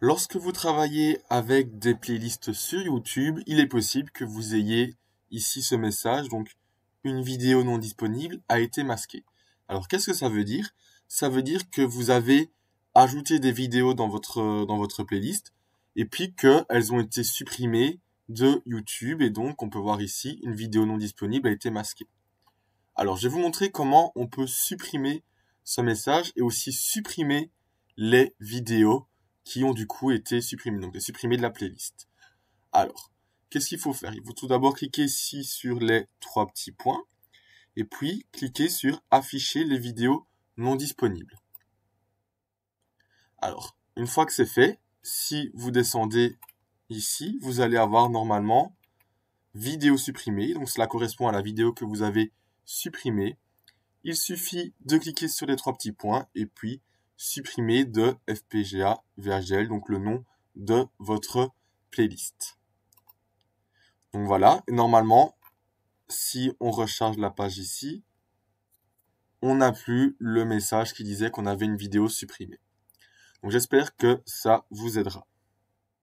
Lorsque vous travaillez avec des playlists sur YouTube, il est possible que vous ayez ici ce message, donc une vidéo non disponible a été masquée. Alors qu'est-ce que ça veut dire Ça veut dire que vous avez ajouté des vidéos dans votre, dans votre playlist et puis qu'elles ont été supprimées de YouTube et donc on peut voir ici une vidéo non disponible a été masquée. Alors je vais vous montrer comment on peut supprimer ce message et aussi supprimer les vidéos qui ont du coup été supprimés, donc les de la playlist. Alors, qu'est-ce qu'il faut faire Il faut tout d'abord cliquer ici sur les trois petits points, et puis cliquer sur afficher les vidéos non disponibles. Alors, une fois que c'est fait, si vous descendez ici, vous allez avoir normalement vidéo supprimée. Donc cela correspond à la vidéo que vous avez supprimée. Il suffit de cliquer sur les trois petits points et puis supprimer de FPGA VHDL, donc le nom de votre playlist. Donc voilà, normalement, si on recharge la page ici, on n'a plus le message qui disait qu'on avait une vidéo supprimée. Donc j'espère que ça vous aidera.